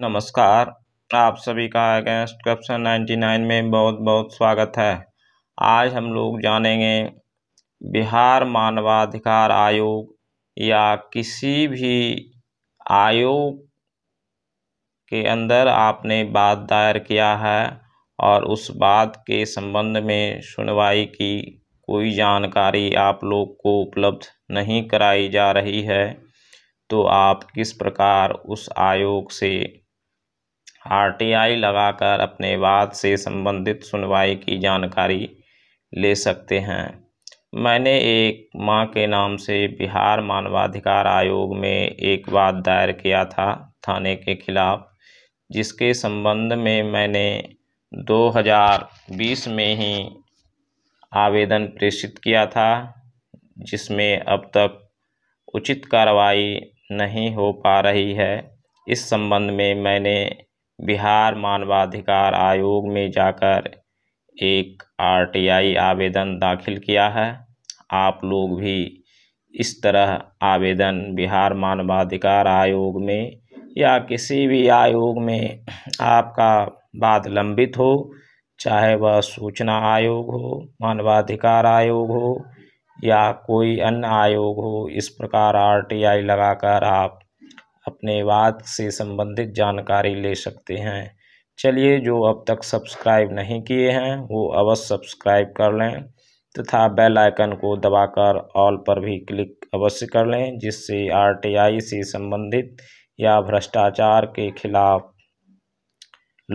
नमस्कार आप सभी का अगेंस्ट क्वेश्चन 99 में बहुत बहुत स्वागत है आज हम लोग जानेंगे बिहार मानवाधिकार आयोग या किसी भी आयोग के अंदर आपने बात दायर किया है और उस बात के संबंध में सुनवाई की कोई जानकारी आप लोग को उपलब्ध नहीं कराई जा रही है तो आप किस प्रकार उस आयोग से आरटीआई लगाकर अपने वाद से संबंधित सुनवाई की जानकारी ले सकते हैं मैंने एक मां के नाम से बिहार मानवाधिकार आयोग में एक वाद दायर किया था थाने के खिलाफ़ जिसके संबंध में मैंने 2020 में ही आवेदन प्रेषित किया था जिसमें अब तक उचित कार्रवाई नहीं हो पा रही है इस संबंध में मैंने बिहार मानवाधिकार आयोग में जाकर एक आरटीआई आवेदन दाखिल किया है आप लोग भी इस तरह आवेदन बिहार मानवाधिकार आयोग में या किसी भी आयोग में आपका बात लंबित हो चाहे वह सूचना आयोग हो मानवाधिकार आयोग हो या कोई अन्य आयोग हो इस प्रकार आरटीआई लगाकर आप अपने वाद से संबंधित जानकारी ले सकते हैं चलिए जो अब तक सब्सक्राइब नहीं किए हैं वो अवश्य सब्सक्राइब कर लें तथा बेल आइकन को दबाकर ऑल पर भी क्लिक अवश्य कर लें जिससे आरटीआई से संबंधित या भ्रष्टाचार के खिलाफ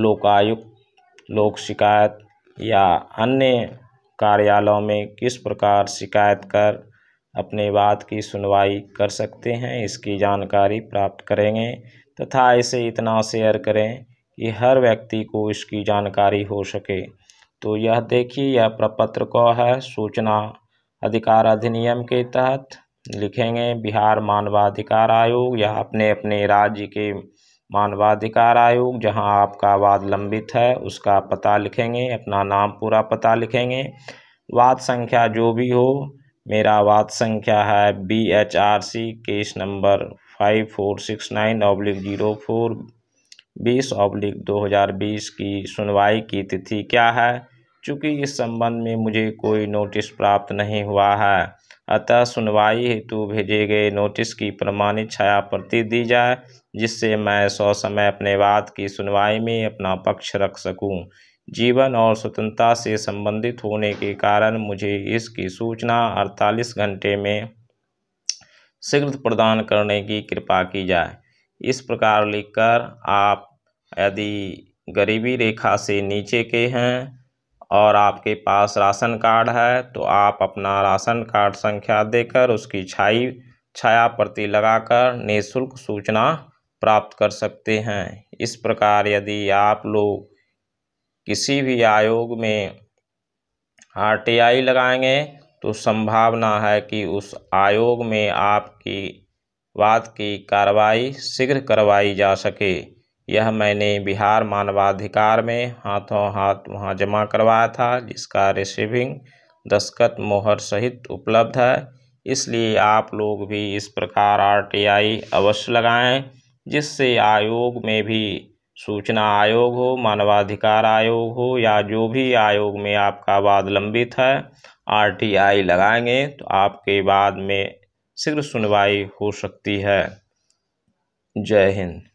लोकायुक्त लोक शिकायत या अन्य कार्यालयों में किस प्रकार शिकायत कर अपने बात की सुनवाई कर सकते हैं इसकी जानकारी प्राप्त करेंगे तथा इसे इतना शेयर करें कि हर व्यक्ति को इसकी जानकारी हो सके तो यह देखिए यह प्रपत्र को है सूचना अधिकार अधिनियम के तहत लिखेंगे बिहार मानवाधिकार आयोग या अपने अपने राज्य के मानवाधिकार आयोग जहां आपका वाद लंबित है उसका पता लिखेंगे अपना नाम पूरा पता लिखेंगे वाद संख्या जो भी हो मेरा आवाज संख्या है B H R C case number five four six nine oblique zero four बीस ऑब्लिक दो हज़ार बीस की सुनवाई की तिथि क्या है चूँकि इस संबंध में मुझे कोई नोटिस प्राप्त नहीं हुआ है अतः सुनवाई हेतु भेजे गए नोटिस की प्रमाणित छाया प्रति दी जाए जिससे मैं सौ समय अपने वाद की सुनवाई में अपना पक्ष रख सकूं जीवन और स्वतंत्रता से संबंधित होने के कारण मुझे इसकी सूचना अड़तालीस घंटे में शीघ्र प्रदान करने की कृपा की जाए इस प्रकार लिखकर आप यदि गरीबी रेखा से नीचे के हैं और आपके पास राशन कार्ड है तो आप अपना राशन कार्ड संख्या देकर उसकी छाई छाया प्रति लगाकर निःशुल्क सूचना प्राप्त कर सकते हैं इस प्रकार यदि आप लोग किसी भी आयोग में आरटीआई लगाएंगे तो संभावना है कि उस आयोग में आपकी बात की कार्रवाई शीघ्र करवाई जा सके यह मैंने बिहार मानवाधिकार में हाथों हाथ वहाँ जमा करवाया था जिसका रिसीविंग दस्खत मोहर सहित उपलब्ध है इसलिए आप लोग भी इस प्रकार आरटीआई अवश्य लगाएं जिससे आयोग में भी सूचना आयोग हो मानवाधिकार आयोग हो या जो भी आयोग में आपका वाद लंबित है आरटीआई लगाएंगे तो आपके बाद में शीघ्र सुनवाई हो सकती है जय हिंद